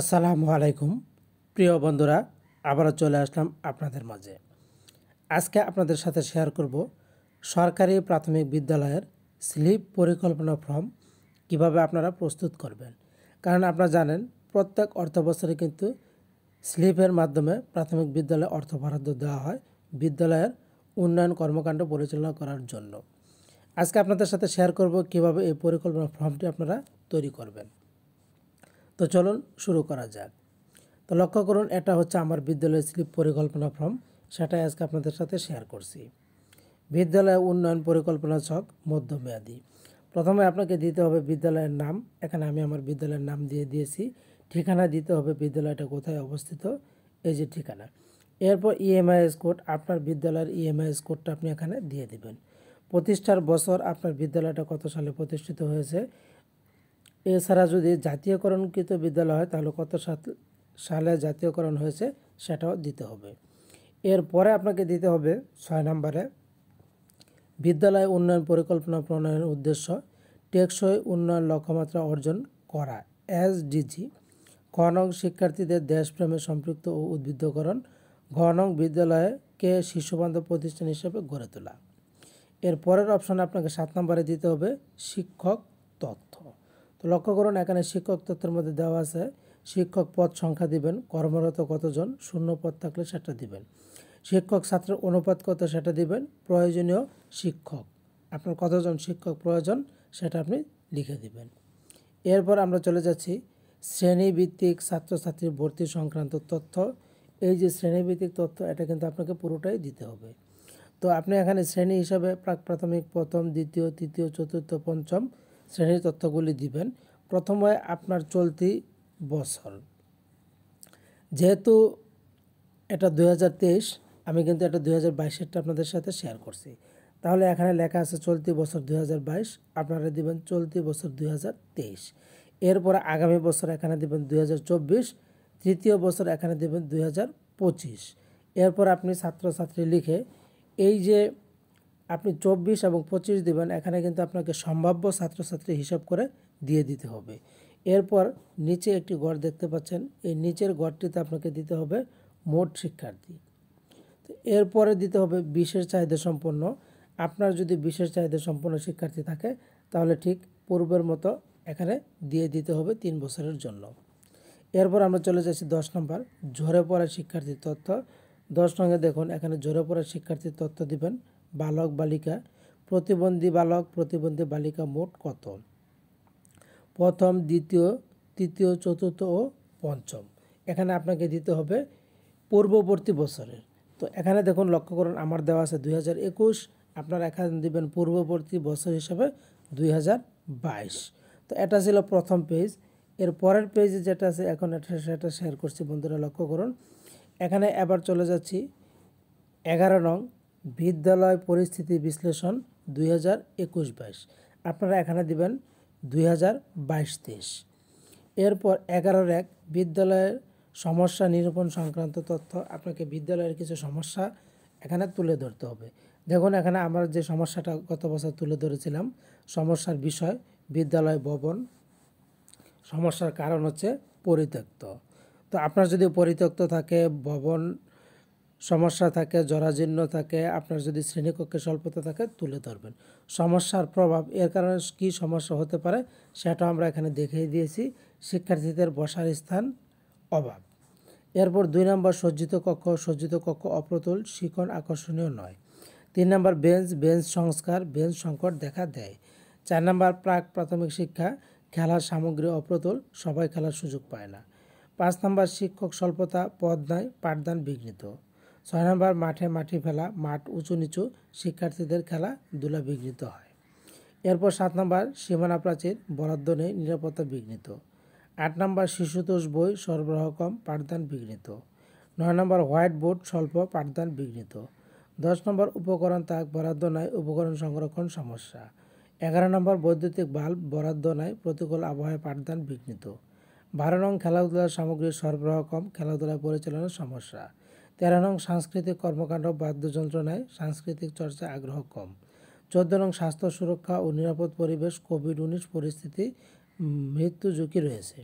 আসসালামু আলাইকুম প্রিয় বন্ধুরা আবারও চলে আসলাম আপনাদের মাঝে আজকে আপনাদের সাথে শেয়ার করব সরকারি প্রাথমিক বিদ্যালয়ের স্লিপ পরিকল্পনা ফর্ম কিভাবে আপনারা প্রস্তুত করবেন কারণ আপনারা জানেন প্রত্যেক অর্থবছরে কিন্তু স্লিপের মাধ্যমে প্রাথমিক বিদ্যালয়ে অর্থ বরাদ্দ দেওয়া হয় বিদ্যালয়ের উন্নয়ন কর্মকাণ্ড পরিচালনা করার জন্য আজকে আপনাদের সাথে শেয়ার করব কিভাবে এই পরিকল্পনা ফর্মটি আপনারা তৈরি করবেন তো চলুন শুরু করা যাক তো লক্ষ্য করুন এটা হচ্ছে আমার বিদ্যালয়ের স্লিপ পরিকল্পনা ফর্ম সেটাই আজকে আপনাদের সাথে শেয়ার করছি বিদ্যালয় উন্নয়ন পরিকল্পনা ছক মধ্যমেয়াদী প্রথমে আপনাকে দিতে হবে বিদ্যালয়ের নাম এখানে আমি আমার বিদ্যালয়ের নাম দিয়ে দিয়েছি ঠিকানা দিতে হবে বিদ্যালয়টা কোথায় অবস্থিত এই যে ঠিকানা এরপর ইএমআইএস e কোড আপনার বিদ্যালয়ের ইএমআইএস e কোডটা আপনি এখানে দিয়ে দিবেন প্রতিষ্ঠার বছর আপনার বিদ্যালয়টা কত সালে প্রতিষ্ঠিত হয়েছে এছাড়া যদি জাতীয়করণকৃত বিদ্যালয় হয় তাহলে কত সালে জাতীয়করণ হয়েছে সেটাও দিতে হবে এরপরে আপনাকে দিতে হবে ছয় নম্বরে বিদ্যালয় উন্নয়ন পরিকল্পনা প্রণয়নের উদ্দেশ্য টেকসই উন্নয়ন লক্ষ্যমাত্রা অর্জন করা এস ডিজি ঘনং শিক্ষার্থীদের দেশপ্রেমে সম্পৃক্ত ও উদ্বুদ্ধকরণ ঘনং বিদ্যালয়কে শিশুবান্ধব প্রতিষ্ঠান হিসেবে গড়ে তোলা এর পরের অপশন আপনাকে সাত নম্বরে দিতে হবে শিক্ষক তথ্য তো লক্ষ্য করুন এখানে শিক্ষক তথ্যের মধ্যে দেওয়া আছে শিক্ষক পদ সংখ্যা দিবেন কর্মরত কতজন শূন্য পদ থাকলে সেটা দিবেন শিক্ষক ছাত্রের অনুপাত কত সেটা দিবেন প্রয়োজনীয় শিক্ষক আপনার কতজন শিক্ষক প্রয়োজন সেটা আপনি লিখে দিবেন এরপর আমরা চলে যাচ্ছি শ্রেণীভিত্তিক ছাত্রছাত্রীর ভর্তি সংক্রান্ত তথ্য এই যে শ্রেণীভিত্তিক তথ্য এটা কিন্তু আপনাকে পুরোটাই দিতে হবে তো আপনি এখানে শ্রেণী হিসাবে প্রাক প্রাথমিক প্রথম দ্বিতীয় তৃতীয় চতুর্থ পঞ্চম শ্রেণীর তথ্যগুলি দিবেন প্রথমে আপনার চলতি বছর যেহেতু এটা দু আমি কিন্তু এটা দু হাজার বাইশেরটা আপনাদের সাথে শেয়ার করছি তাহলে এখানে লেখা আছে চলতি বছর দু আপনারা দিবেন চলতি বছর দু এরপর আগামী বছর এখানে দেবেন দুই তৃতীয় বছর এখানে দেবেন দুই এরপর আপনি ছাত্রছাত্রী লিখে এই যে আপনি চব্বিশ এবং পঁচিশ দেবেন এখানে কিন্তু আপনাকে সম্ভাব্য ছাত্রছাত্রী হিসাব করে দিয়ে দিতে হবে এরপর নিচে একটি গড় দেখতে পাচ্ছেন এই নিচের গড়টিতে আপনাকে দিতে হবে মোট শিক্ষার্থী তো এরপরে দিতে হবে বিশেষ চাহিদা সম্পন্ন আপনার যদি বিশেষ চাহিদা সম্পন্ন শিক্ষার্থী থাকে তাহলে ঠিক পূর্বের মতো এখানে দিয়ে দিতে হবে তিন বছরের জন্য এরপর আমরা চলে যাচ্ছি দশ নম্বর ঝরে পড়া শিক্ষার্থীর তথ্য দশ নম্বরে দেখুন এখানে ঝরে পড়া শিক্ষার্থীর তথ্য দিবেন বালক বালিকা প্রতিবন্ধী বালক প্রতিবন্ধী বালিকা মোট কত প্রথম দ্বিতীয় তৃতীয় চতুর্থ ও পঞ্চম এখানে আপনাকে দিতে হবে পূর্ববর্তী বছরের তো এখানে দেখুন লক্ষ্য করুন আমার দেওয়া আছে দুই আপনারা এখানে দেবেন পূর্ববর্তী বছর হিসাবে দুই তো এটা ছিল প্রথম পেজ এর পরের পেজে যেটা আছে এখন এটা সেটা শেয়ার করছি বন্ধুরা লক্ষ্য করুন এখানে এবার চলে যাচ্ছি এগারো নং বিদ্যালয় পরিস্থিতি বিশ্লেষণ দুই হাজার একুশ বাইশ আপনারা এখানে দিবেন দুই হাজার বাইশ তেইশ এরপর এগারোর এক বিদ্যালয়ের সমস্যা নিরূপণ সংক্রান্ত তথ্য আপনাকে বিদ্যালয়ের কিছু সমস্যা এখানে তুলে ধরতে হবে দেখুন এখানে আমার যে সমস্যাটা গত বছর তুলে ধরেছিলাম সমস্যার বিষয় বিদ্যালয় ভবন সমস্যার কারণ হচ্ছে পরিত্যক্ত তো আপনার যদি পরিত্যক্ত থাকে ভবন সমস্যা থাকে জরাজীর্ণ থাকে আপনার যদি শ্রেণীকক্ষে স্বল্পতা থাকে তুলে ধরবেন সমস্যার প্রভাব এর কারণে কি সমস্যা হতে পারে সেটা আমরা এখানে দেখিয়ে দিয়েছি শিক্ষার্থীদের বসার স্থান অভাব এরপর দুই নম্বর সজ্জিত কক্ষ সজ্জিত কক্ষ অপ্রতুল শিকন আকর্ষণীয় নয় তিন নম্বর বেঞ্চ বেঞ্চ সংস্কার বেঞ্চ সংকট দেখা দেয় চার নম্বর প্রাক প্রাথমিক শিক্ষা খেলার সামগ্রী অপ্রতুল সবাই খেলার সুযোগ পায় না পাঁচ নম্বর শিক্ষক স্বল্পতা পদ নয় পাঠদান বিঘ্নিত ছয় নম্বর মাঠে মাটি ফেলা মাঠ উঁচু নিচু শিক্ষার্থীদের খেলা দুলা বিঘ্নিত হয় এরপর সাত নম্বর সীমানা প্রাচীর বরাদ্দ নেই নিরাপত্তা বিঘ্নিত আট নম্বর শিশুতোষ বই সরবরাহ কম পাঠদান বিঘ্নিত নয় নম্বর হোয়াইট বোর্ড স্বল্প পাঠদান বিঘ্নিত দশ নম্বর উপকরণ তাক বরাদ্দ নয় উপকরণ সংরক্ষণ সমস্যা এগারো নম্বর বৈদ্যুতিক বাল্ব বরাদ্দ নয় প্রতিকূল আবহাওয়ায় পাঠদান বিঘ্নিত বারো নং খেলাধুলার সামগ্রী সরবরাহ কম খেলাধুলা পরিচালনার সমস্যা তেরো নং সাংস্কৃতিক কর্মকাণ্ড বাদ্যযন্ত্রণায় সাংস্কৃতিক চর্চা আগ্রহ কম চোদ্দ নং স্বাস্থ্য সুরক্ষা ও নিরাপদ পরিবেশ কোভিড উনিশ পরিস্থিতি মৃত্যু ঝুঁকি রয়েছে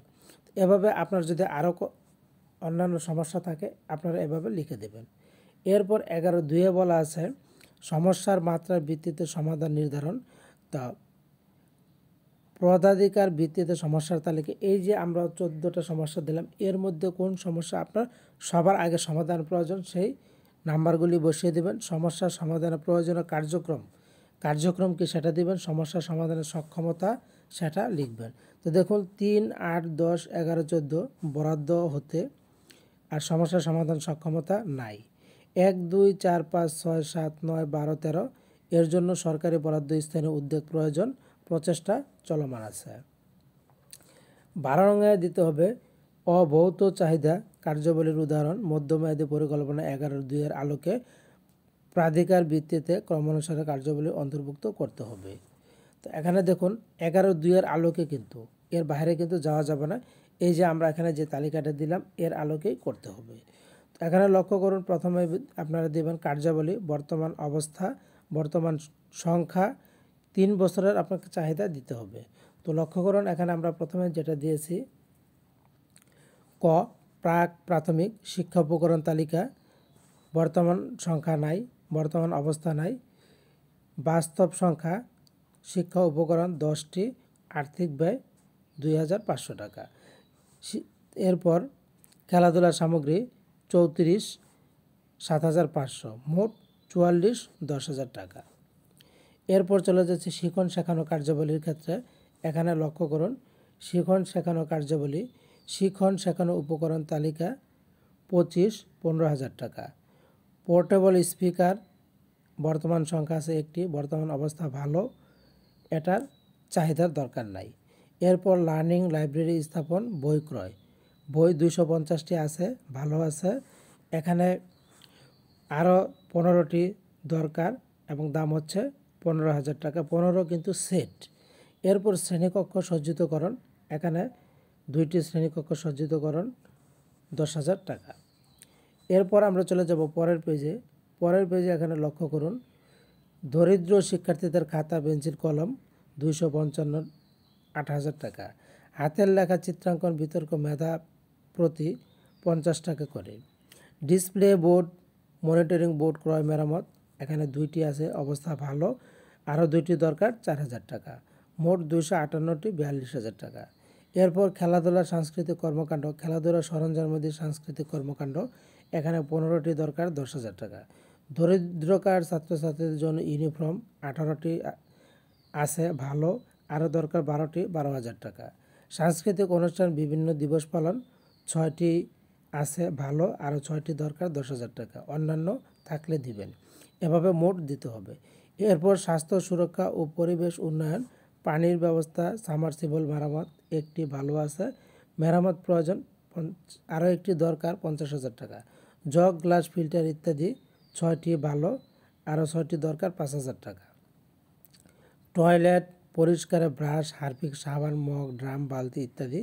এভাবে আপনার যদি আরও অন্যান্য সমস্যা থাকে আপনারা এভাবে লিখে দেবেন এরপর এগারো দুয়ে বলা আছে সমস্যার মাত্রার ভিত্তিতে সমাধান নির্ধারণ তা প্রধাধিকার ভিত্তিতে সমস্যার তালিকা এই যে আমরা চোদ্দোটা সমস্যা দিলাম এর মধ্যে কোন সমস্যা আপনার সবার আগে সমাধান প্রয়োজন সেই নাম্বারগুলি বসিয়ে দেবেন সমস্যা সমাধানের প্রয়োজনীয় কার্যক্রম কার্যক্রম কি সেটা দিবেন সমস্যা সমাধানের সক্ষমতা সেটা লিখবেন তো দেখুন তিন আট দশ এগারো চোদ্দো বরাদ্দ হতে আর সমস্যা সমাধান সক্ষমতা নাই এক দুই চার পাঁচ ছয় সাত নয় বারো তেরো এর জন্য সরকারি বরাদ্দ স্থানীয় উদ্যোগ প্রয়োজন প্রচেষ্টা চলমান আছে বারো রঙে দিতে হবে অভৌত চাহিদা কার্যবলীর উদাহরণ মধ্যমেয়াদী পরিকল্পনা এগারো দুইয়ের আলোকে প্রাধিকার ভিত্তিতে ক্রমানুসারে কার্যবলী অন্তর্ভুক্ত করতে হবে তো এখানে দেখুন এগারো দুইয়ের আলোকে কিন্তু এর বাইরে কিন্তু যাওয়া যাবে না এই যে আমরা এখানে যে তালিকাটা দিলাম এর আলোকেই করতে হবে এখানে লক্ষ্য করুন প্রথমে আপনারা দেবেন কার্যাবলী বর্তমান অবস্থা বর্তমান সংখ্যা তিন বছরের আপনাকে চাহিদা দিতে হবে তো লক্ষ্য করুন এখানে আমরা প্রথমে যেটা দিয়েছি ক প্রাক প্রাথমিক শিক্ষা উপকরণ তালিকা বর্তমান সংখ্যা নাই বর্তমান অবস্থা নাই বাস্তব সংখ্যা শিক্ষা উপকরণ দশটি আর্থিক ব্যয় দুই টাকা এরপর খেলাধুলা সামগ্রী চৌত্রিশ সাত হাজার পাঁচশো মোট চুয়াল্লিশ দশ হাজার টাকা এরপর চলে যাচ্ছে শিখন শেখানো কার্যাবলীর ক্ষেত্রে এখানে লক্ষ্য করুন শিখন শেখানো কার্যাবলী শিখন শেখানো উপকরণ তালিকা পঁচিশ পনেরো হাজার টাকা পোর্টেবল স্পিকার বর্তমান সংখ্যা আছে একটি বর্তমান অবস্থা ভালো এটার চাহিদার দরকার নাই এরপর লার্নিং লাইব্রেরি স্থাপন বই ক্রয় বই দুইশো পঞ্চাশটি আছে ভালো আছে এখানে আরও পনেরোটি দরকার এবং দাম হচ্ছে পনেরো হাজার টাকা পনেরো কিন্তু সেট এরপর শ্রেণীকক্ষ সজ্জিতকরণ এখানে দুইটি শ্রেণীকক্ষ সজ্জিতকরণ দশ হাজার টাকা এরপর আমরা চলে যাব পরের পেজে পরের পেজে এখানে লক্ষ্য করুন দরিদ্র শিক্ষার্থীদের খাতা পেন্সিল কলম দুইশো পঞ্চান্ন আট হাজার টাকা হাতের লেখা চিত্রাঙ্কন বিতর্ক মেধা প্রতি পঞ্চাশ টাকা করে ডিসপ্লে বোর্ড মনিটরিং বোর্ড ক্রয় মেরামত এখানে দুইটি আছে অবস্থা ভালো আরও দুইটি দরকার চার হাজার টাকা মোট দুইশো আটান্নটি বিয়াল্লিশ হাজার টাকা এরপর খেলাধুলা সাংস্কৃতিক কর্মকাণ্ড খেলাধুলা সরঞ্জামাদি সাংস্কৃতিক কর্মকাণ্ড এখানে পনেরোটি দরকার দশ হাজার টাকা দরিদ্রকার ছাত্রছাত্রীদের জন্য ইউনিফর্ম আঠারোটি আছে ভালো আরও দরকার বারোটি বারো হাজার টাকা সাংস্কৃতিক অনুষ্ঠান বিভিন্ন দিবস পালন ছয়টি আছে ভালো আরও ছয়টি দরকার দশ হাজার টাকা অন্যান্য থাকলে দিবেন এভাবে মোট দিতে হবে এরপর স্বাস্থ্য সুরক্ষা ও পরিবেশ উন্নয়ন পানির ব্যবস্থা সামার্সিবল মেরামত একটি ভালো আছে মেরামত প্রয়োজন আরও একটি দরকার পঞ্চাশ হাজার টাকা জগ গ্লাস ফিল্টার ইত্যাদি ছয়টি ভালো আরও ছয়টি দরকার পাঁচ হাজার টাকা টয়লেট পরিষ্কারে ব্রাশ হারপিক সাবান মগ ড্রাম বালতি ইত্যাদি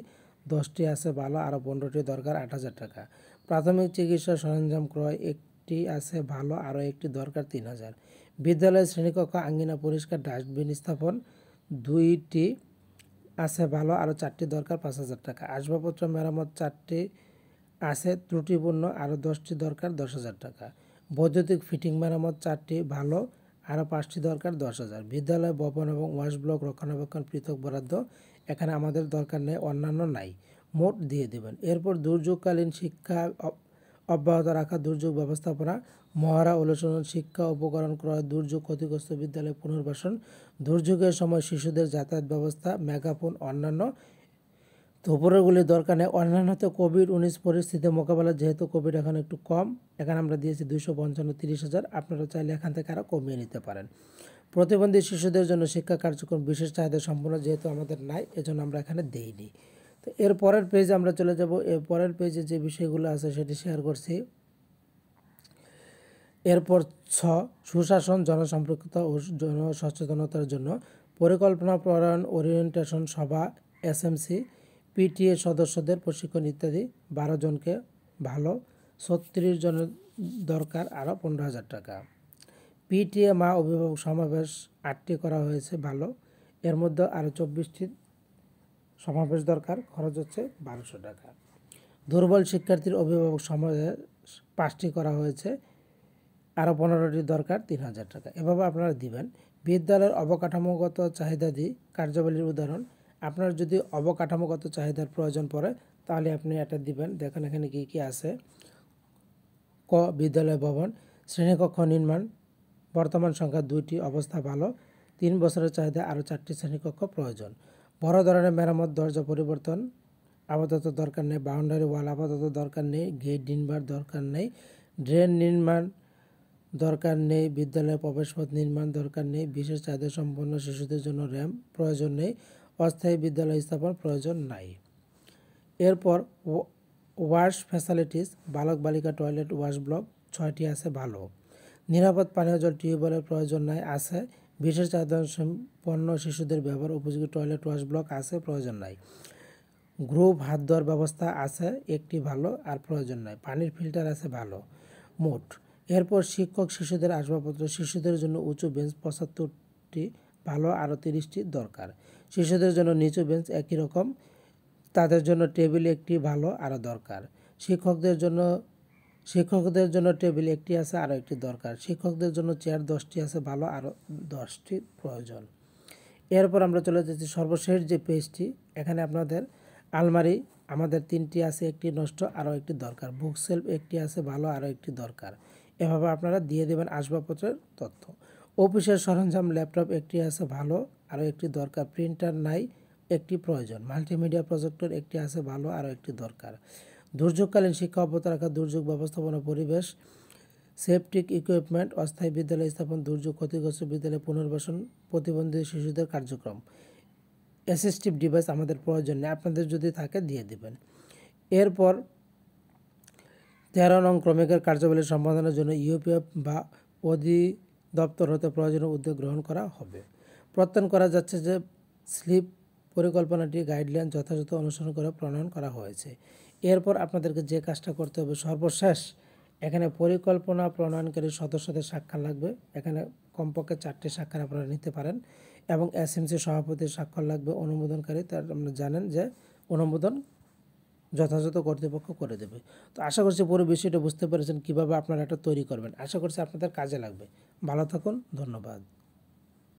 দশটি আছে ভালো আরও পনেরোটি দরকার আট হাজার টাকা প্রাথমিক চিকিৎসা সরঞ্জাম ক্রয় একটি আছে ভালো আরও একটি দরকার তিন হাজার বিদ্যালয়ের শ্রেণীকক্ষ আঙ্গিনা পরিষ্কার ডাস্টবিন স্থাপন দুইটি আছে ভালো আরও চারটি দরকার পাঁচ হাজার টাকা আসবাবপত্র মেরামত চারটি আছে ত্রুটিপূর্ণ আরও দশটি দরকার দশ হাজার টাকা বৈদ্যুতিক ফিটিং মেরামত চারটি ভালো আরও পাঁচটি দরকার দশ হাজার বিদ্যালয় ভবন এবং ওয়াশ ব্লক রক্ষণাবেক্ষণ পৃথক বরাদ্দ এখানে আমাদের দরকার নেই অন্যান্য নাই মোট দিয়ে দেবেন এরপর দুর্যোগকালীন শিক্ষা অব্যাহত রাখা দুর্যোগ ব্যবস্থাপনা মহারা আলোচনা শিক্ষা উপকরণ ক্রয় দুর্যোগ ক্ষতিগ্রস্ত বিদ্যালয় পুনর্বাসন দুর্যোগের সময় শিশুদের যাতায়াত ব্যবস্থা মেগাফোন অন্যান্য উপরেগুলির দরকার নেই অন্যান্য তো কোভিড উনিশ পরিস্থিতি মোকাবেলা যেহেতু কোভিড এখন একটু কম এখানে আমরা দিয়েছি দুশো পঞ্চান্ন তিরিশ হাজার আপনারা চাইলে এখান থেকে আরও কমিয়ে নিতে পারেন প্রতিবন্ধী শিশুদের জন্য শিক্ষা কার্যক্রম বিশেষ চাহিদা সম্পূর্ণ যেহেতু আমাদের নাই এজন্য আমরা এখানে দেইনি তো এর পরের পেজ আমরা চলে যাব এর পরের পেজে যে বিষয়গুলো আছে সেটি শেয়ার করছি এরপর ছ সুশাসন জনসম্পৃক্ততা ও জনসচেতনতার জন্য পরিকল্পনা প্রণয়ন ওরিয়েন্টেশন সভা এসএমসি পিটিএ সদস্যদের প্রশিক্ষণ ইত্যাদি বারো জনকে ভালো ছত্রিশ জনের দরকার আরও পনেরো হাজার টাকা পিটিএ মা অভিভাবক সমাবেশ আটটি করা হয়েছে ভালো এর মধ্যে আরও চব্বিশটি সমাবেশ দরকার খরচ হচ্ছে বারোশো টাকা দুর্বল শিক্ষার্থীর অভিভাবক সমাবেশ পাঁচটি করা হয়েছে আরও পনেরোটি দরকার তিন হাজার টাকা এভাবে আপনারা দিবেন বিদ্যালয়ের অবকাঠামোগত চাহিদা দিয়ে কার্যাবলীর উদাহরণ আপনার যদি অবকাঠামোগত চাহিদার প্রয়োজন পড়ে তাহলে আপনি এটা দিবেন দেখেন এখানে কি কি আছে ক বিদ্যালয় ভবন শ্রেণীকক্ষ নির্মাণ বর্তমান সংখ্যা দুইটি অবস্থা ভালো তিন বছরের চাহিদা আরও চারটি শ্রেণীকক্ষ প্রয়োজন বড় ধরনের মেরামত দরজা পরিবর্তন আপাতত দরকার নেই বাউন্ডারি ওয়াল আপাতত দরকার নেই গেট নির্মাণ দরকার নেই ড্রেন নির্মাণ দরকার নেই বিদ্যালয়ে প্রবেশপথ নির্মাণ দরকার নেই বিশেষ চাহিদা সম্পন্ন শিশুদের জন্য র্যাম্প প্রয়োজন নেই অস্থায়ী বিদ্যালয় স্থাপন প্রয়োজন নাই এরপর ওয়াশ ফ্যাসিলিটিস বালক বালিকা টয়লেট ওয়াশ ব্লক ছয়টি আছে ভালো নিরাপদ পানীয় জল টিউবওয়েলের প্রয়োজন নাই আছে বিশেষ চাহিদা সম্পন্ন শিশুদের ব্যবহার উপযোগী টয়লেট ওয়াশ ব্লক আছে প্রয়োজন নাই গ্রুপ হাত ধোয়ার ব্যবস্থা আছে একটি ভালো আর প্রয়োজন নাই পানির ফিল্টার আছে ভালো মোট এরপর শিক্ষক শিশুদের আসবাবপত্র শিশুদের জন্য উঁচু বেঞ্চ পঁচাত্তরটি ভালো আরও তিরিশটি দরকার শিশুদের জন্য নিচু বেঞ্চ একই রকম তাদের জন্য টেবিল একটি ভালো আরও দরকার শিক্ষকদের জন্য শিক্ষকদের জন্য টেবিল একটি আছে আরও একটি দরকার শিক্ষকদের জন্য চেয়ার দশটি আছে ভালো আরও দশটি প্রয়োজন এরপর আমরা চলে যাচ্ছি সর্বশেষ যে পেজটি এখানে আপনাদের আলমারি আমাদের তিনটি আছে একটি নষ্ট আরও একটি দরকার বুক সেলফ একটি আছে ভালো আরও একটি দরকার এভাবে আপনারা দিয়ে দেবেন আসবাবপত্রের তথ্য অফিসের সরঞ্জাম ল্যাপটপ একটি আছে ভালো আরও একটি দরকার প্রিন্টার নাই একটি প্রয়োজন মাল্টিমিডিয়া প্রজেক্টর একটি আছে ভালো আরও একটি দরকার দুর্যোগকালীন শিক্ষা অব্যাহত রাখা দুর্যোগ ব্যবস্থাপনা পরিবেশ সেফটিক ইকুইপমেন্ট অস্থায়ী বিদ্যালয় স্থাপন দুর্যোগ ক্ষতিগ্রস্ত বিদ্যালয় পুনর্বাসন প্রতিবন্ধী শিশুদের কার্যক্রম অ্যাসিস্টিভ ডিভাইস আমাদের প্রয়োজন নেই আপনাদের যদি থাকে দিয়ে দেবেন এরপর তেরো নং ক্রমিকের কার্যাবলী সম্পাদনের জন্য ইউপিএফ বা অধিদপ্তর হতে প্রয়োজনীয় উদ্যোগ গ্রহণ করা হবে প্রত্যয়ন করা যাচ্ছে যে স্লিপ পরিকল্পনাটি গাইডলাইন যথাযথ অনুসরণ করে প্রণয়ন করা হয়েছে এরপর আপনাদেরকে যে কাজটা করতে হবে সর্বশেষ এখানে পরিকল্পনা প্রণয়নকারী সদস্যদের স্বাক্ষর লাগবে এখানে কমপক্ষে চারটি স্বাক্ষর আপনারা নিতে পারেন এবং এসএমসি সভাপতির স্বাক্ষর লাগবে অনুমোদনকারী তার আপনারা মানে জানেন যে অনুমোদন যথাযথ কর্তৃপক্ষ করে দেবে তো আশা করছি পুরো বিষয়টা বুঝতে পেরেছেন কীভাবে আপনারা এটা তৈরি করবেন আশা করছি আপনাদের কাজে লাগবে ভালো থাকুন ধন্যবাদ